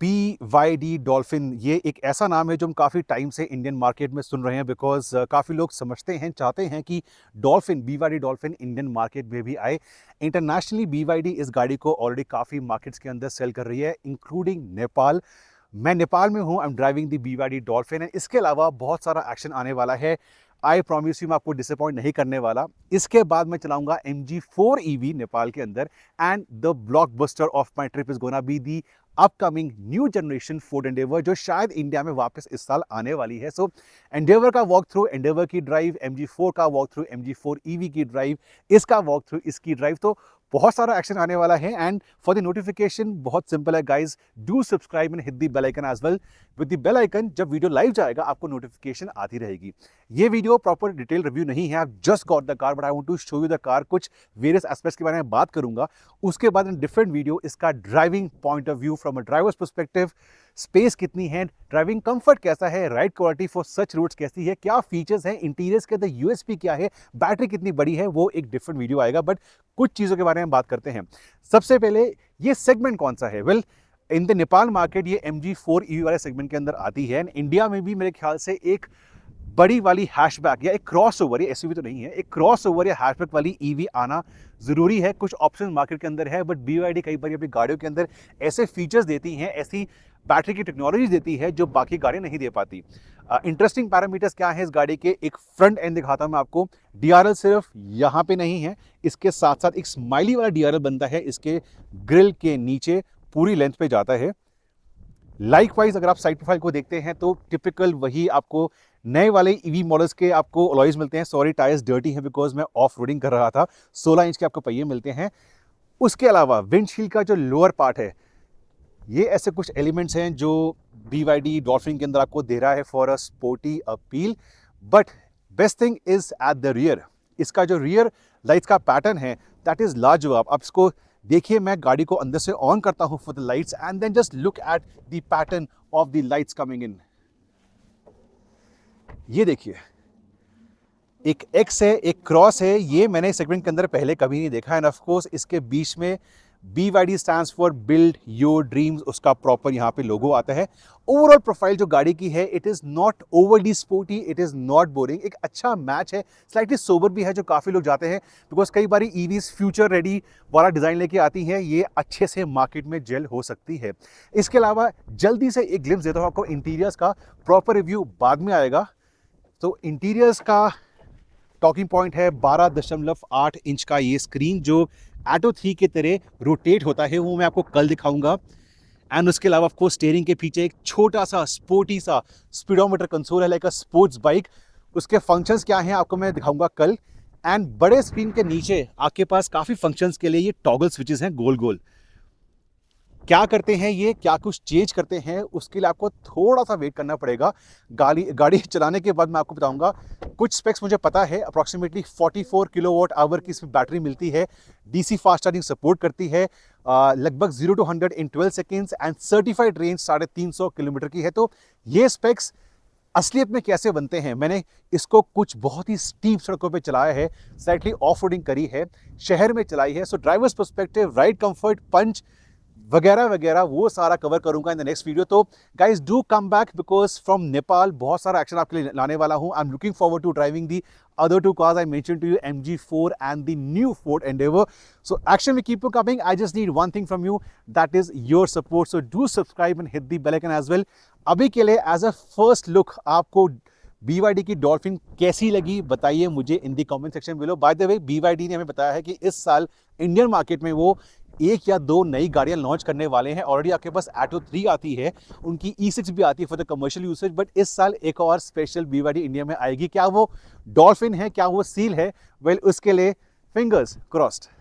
B Y D dolphin ये एक ऐसा नाम है जो हम काफ़ी टाइम से इंडियन मार्केट में सुन रहे हैं बिकॉज uh, काफ़ी लोग समझते हैं चाहते हैं कि Dolphin B Y D Dolphin Indian market में भी आए इंटरनेशनली बी वाई डी इस गाड़ी को ऑलरेडी काफ़ी मार्केट्स के अंदर सेल कर रही है इंक्लूडिंग नेपाल मैं नेपाल में हूँ I am driving the B Y D Dolphin and इसके अलावा बहुत सारा एक्शन आने वाला है आई प्रॉमिस यू मैं आपको डिसअपॉइंट नहीं करने वाला इसके बाद मैं चलाऊंगा M G four E V Nepal के अंदर and the blockbuster of my trip is gonna be the upcoming new generation Ford Endeavour जो शायद इंडिया में वापस इस साल आने वाली है सो so, एंडेवर का वॉक थ्रू एंडेवर की ड्राइव एम का वॉक थ्रू एम जी की ड्राइव इसका वॉक थ्रू इसकी ड्राइव तो बहुत सारा एक्शन आने वाला है एंड फॉर द नोटिफिकेशन बहुत सिंपल है guys do subscribe and hit the bell icon as well with the bell icon जब वीडियो लाइव जाएगा आपको नोटिफिकेशन आती रहेगी ये वीडियो प्रॉपर डिटेल रिव्यू नहीं है आप just got the car but I want to show you the car कुछ वेरियस एस्पेक्ट्स के बारे में बात करूंगा उसके बाद इन डिफरेंट वीडियो इसका driving point of view from a driver's perspective space कितनी है ड्राइविंग कंफर्ट कैसा है ride quality for such routes कैसी है क्या फीचर्स हैं इंटीरियर्स के अंदर यूएसपी क्या है बैटरी कितनी बड़ी है वो एक डिफरेंट वीडियो आएगा बट कुछ चीज़ों के बारे में बात करते हैं सबसे पहले ये सेगमेंट कौन सा है well in the Nepal market ये एम जी फोर ई वाले सेगमेंट के अंदर आती है एंड इंडिया में भी मेरे ख्याल से एक बड़ी वाली हैशबैक या एक क्रॉस ओवर या एस तो नहीं है एक क्रॉस ओवर या हैशबैक वाली ईवी e आना ज़रूरी है कुछ ऑप्शन मार्केट के अंदर है बट बी कई बार अपनी गाड़ियों के अंदर ऐसे फीचर्स देती हैं ऐसी बैटरी की टेक्नोलॉजी देती है जो बाकी गाड़ी नहीं दे पाती इंटरेस्टिंग uh, पैरामीटर्स क्या है इस गाड़ी के एक फ्रंट एंड दिखाता हूं मैं आपको डीआरएल सिर्फ यहां पे नहीं है इसके साथ साथ एक स्माइली वाला डीआरएल बनता है इसके ग्रिल के नीचे पूरी लेंथ पे जाता है लाइक वाइज अगर आप साइड प्रोफाइल को देखते हैं तो टिपिकल वही आपको नए वाले ईवी e मॉडल्स के आपको अलॉयज मिलते हैं सॉरी टायर्स डर्टी है बिकॉज मैं ऑफ रोडिंग कर रहा था सोलह इंच के आपको पहिए मिलते हैं उसके अलावा विंडशील्ड का जो लोअर पार्ट है ये ऐसे कुछ एलिमेंट्स हैं जो बी वाई डी डॉल्फिन के अंदर आपको दे रहा है for a sporty appeal but best thing is at the rear इसका जो रियर लाइट्स का पैटर्न है दैट इज़ लाजवाब आप इसको देखिए मैं गाड़ी को अंदर से ऑन करता हूँ for the lights and then just look at the pattern of the lights coming in ये देखिए एक एक्स है एक क्रॉस है ये मैंने सेगमेंट के अंदर पहले कभी नहीं देखा एंड ऑफ कोर्स इसके बीच में B Y D stand for build your dreams उसका प्रॉपर यहाँ पे लोगो आता है ओवरऑल प्रोफाइल जो गाड़ी की है it is not over the sporty it is not boring एक अच्छा मैच है स्लाइटली सोबर भी है जो काफ़ी लोग जाते हैं बिकॉज कई बार ईवीज फ्यूचर रेडी वाला डिज़ाइन लेके आती हैं ये अच्छे से मार्केट में जेल हो सकती है इसके अलावा जल्दी से एक ग्लिप्स देता हूँ आपको इंटीरियर्स का प्रॉपर रिव्यू बाद में आएगा तो इंटीरियर्स का टॉकिंग पॉइंट है बारह दशमलव आठ इंच का ये स्क्रीन जो एटो थ्री के तरह रोटेट होता है वो मैं आपको कल दिखाऊंगा एंड उसके अलावा आपको स्टेयरिंग के पीछे एक छोटा सा स्पोर्टी सा स्पीडोमीटर कंसोल है लाइक अ स्पोर्ट्स बाइक उसके फंक्शंस क्या हैं आपको मैं दिखाऊंगा कल एंड बड़े स्क्रीन के नीचे आपके पास काफ़ी फंक्शंस के लिए ये टॉगल स्विचेस हैं गोल गोल क्या करते हैं ये क्या कुछ चेंज करते हैं उसके लिए आपको थोड़ा सा वेट करना पड़ेगा गाड़ी गाड़ी चलाने के बाद मैं आपको बताऊंगा कुछ स्पेक्स मुझे पता है अप्रॉक्सीमेटली 44 वॉट आवर की इसमें बैटरी मिलती है डीसी फास्ट चार्जिंग सपोर्ट करती है लगभग zero to hundred in twelve seconds and certified range साढ़े तीन सौ किलोमीटर की है तो ये स्पेक्स असलियत में कैसे बनते हैं मैंने इसको कुछ बहुत ही स्टीप सड़कों पे चलाया है साइडली ऑफ रोडिंग करी है शहर में चलाई है so drivers perspective ride comfort punch वगैरह वगैरह वो सारा कवर करूंगा इन द नेक्स्ट वीडियो तो guys do come back because from Nepal बहुत सारा एक्शन आपके लिए लाने वाला हूँ I am looking forward to driving the other two cause I mention to you M G four and the new Ford and so action we keep you coming I just need one thing from you that is your support so do subscribe and hit the bell icon as well अभी के लिए as a first look आपको B की Dolphin कैसी लगी बताइए मुझे in the comment section below by the way B ने हमें बताया है कि इस साल इंडियन मार्केट में वो एक या दो नई गाड़ियां लॉन्च करने वाले हैं ऑलरेडी आपके पास एटो थ्री आती है उनकी ई e सिक्स भी आती है for the commercial usage but इस साल एक और स्पेशल बी इंडिया में आएगी क्या वो डॉल्फिन है क्या वो सील है वेल well, उसके लिए फिंगर्स क्रॉस्ड